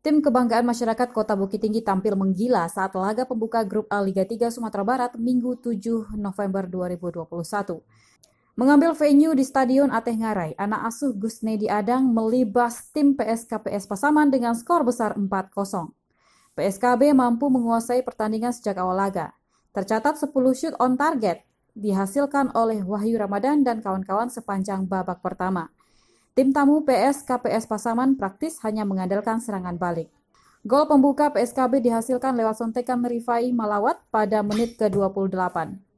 Tim kebanggaan masyarakat Kota Bukit Tinggi tampil menggila saat laga pembuka grup A Liga 3 Sumatera Barat Minggu 7 November 2021. Mengambil venue di Stadion Ateh Ngarai, anak asuh Gusnedi Adang melibas tim PSKPS Pasaman dengan skor besar 4-0. PSKB mampu menguasai pertandingan sejak awal laga. Tercatat 10 shoot on target dihasilkan oleh Wahyu Ramadan dan kawan-kawan sepanjang babak pertama. Tim tamu PS KPS Pasaman praktis hanya mengandalkan serangan balik. Gol pembuka PSKB dihasilkan lewat sontekan Rifai Malawat pada menit ke-28.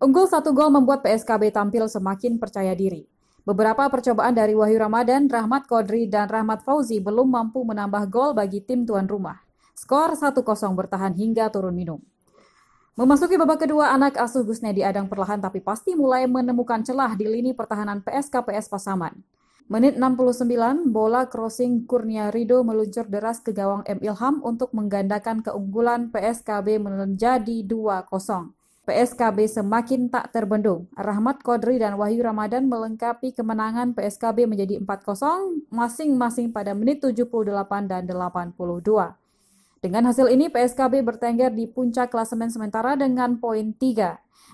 Unggul satu gol membuat PSKB tampil semakin percaya diri. Beberapa percobaan dari Wahyu Ramadan, Rahmat Kodri, dan Rahmat Fauzi belum mampu menambah gol bagi tim tuan rumah. Skor 1-0 bertahan hingga turun minum. Memasuki babak kedua, anak asuh Gusnedi Adang perlahan tapi pasti mulai menemukan celah di lini pertahanan PSKPS Pasaman. Menit 69, bola crossing Kurnia Rido meluncur deras ke gawang M. Ilham untuk menggandakan keunggulan PSKB menjadi 2-0. PSKB semakin tak terbendung. Rahmat Kodri dan Wahyu Ramadan melengkapi kemenangan PSKB menjadi 4-0 masing-masing pada menit 78 dan 82. Dengan hasil ini, PSKB bertengger di puncak klasemen sementara dengan poin 3.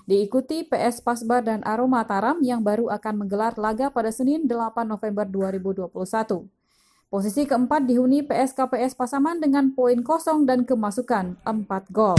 Diikuti PS Pasbar dan Aroma Taram yang baru akan menggelar laga pada Senin 8 November 2021. Posisi keempat dihuni PSKPS Pasaman dengan poin kosong dan kemasukan 4 gol.